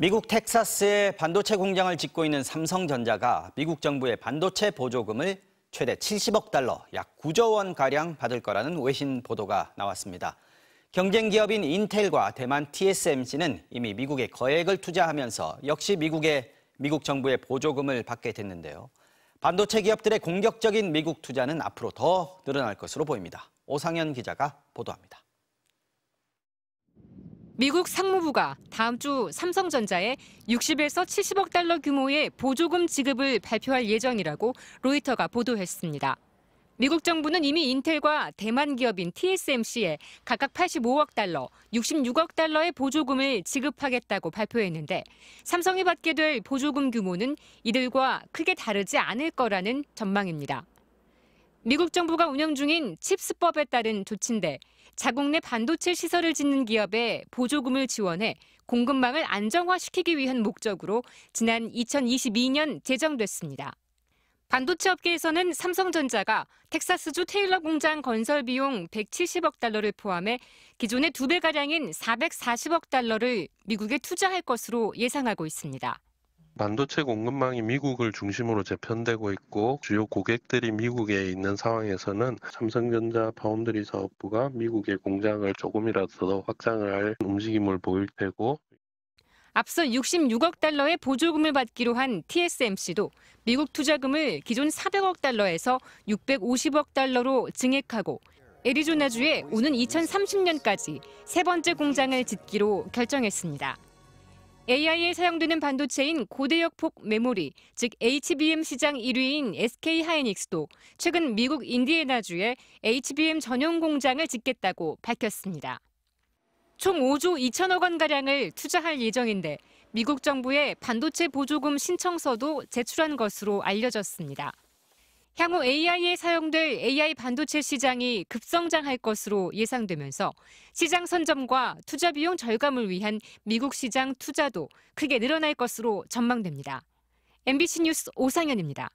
미국 텍사스에 반도체 공장을 짓고 있는 삼성전자가 미국 정부의 반도체 보조금을 최대 70억 달러, 약 9조 원가량 받을 거라는 외신 보도가 나왔습니다. 경쟁 기업인 인텔과 대만 TSMC는 이미 미국에 거액을 투자하면서 역시 미국의 미국 정부의 보조금을 받게 됐는데요. 반도체 기업들의 공격적인 미국 투자는 앞으로 더 늘어날 것으로 보입니다. 오상현 기자가 보도합니다. 미국 상무부가 다음 주 삼성전자에 60에서 70억 달러 규모의 보조금 지급을 발표할 예정이라고 로이터가 보도했습니다. 미국 정부는 이미 인텔과 대만 기업인 TSMC에 각각 85억 달러, 66억 달러의 보조금을 지급하겠다고 발표했는데 삼성이 받게 될 보조금 규모는 이들과 크게 다르지 않을 거라는 전망입니다. 미국 정부가 운영 중인 칩스법에 따른 조치인데 자국 내 반도체 시설을 짓는 기업에 보조금을 지원해 공급망을 안정화시키기 위한 목적으로 지난 2022년 제정됐습니다. 반도체 업계에서는 삼성전자가 텍사스주 테일러 공장 건설 비용 170억 달러를 포함해 기존의 두 배가량인 440억 달러를 미국에 투자할 것으로 예상하고 있습니다. 반도체 공급망이 미국을 중심으로 재편되고 있고 주요 고객들이 미국에 있는 상황에서는 삼성전자 파운드리 사업부가 미국의 공장을 조금이라도 더 확장을 할 움직임을 보일 테고 앞서 66억 달러의 보조금을 받기로 한 TSMC도 미국 투자금을 기존 400억 달러에서 650억 달러로 증액하고 애리조나주에 오는 2030년까지 세 번째 공장을 짓기로 결정했습니다. AI에 사용되는 반도체인 고대역폭 메모리, 즉 HBM 시장 1위인 SK 하이닉스도 최근 미국 인디애나주에 HBM 전용 공장을 짓겠다고 밝혔습니다. 총 5조 2천억 원가량을 투자할 예정인데 미국 정부의 반도체 보조금 신청서도 제출한 것으로 알려졌습니다. 향후 AI에 사용될 AI 반도체 시장이 급성장할 것으로 예상되면서 시장 선점과 투자 비용 절감을 위한 미국 시장 투자도 크게 늘어날 것으로 전망됩니다. MBC 뉴스 오상현입니다.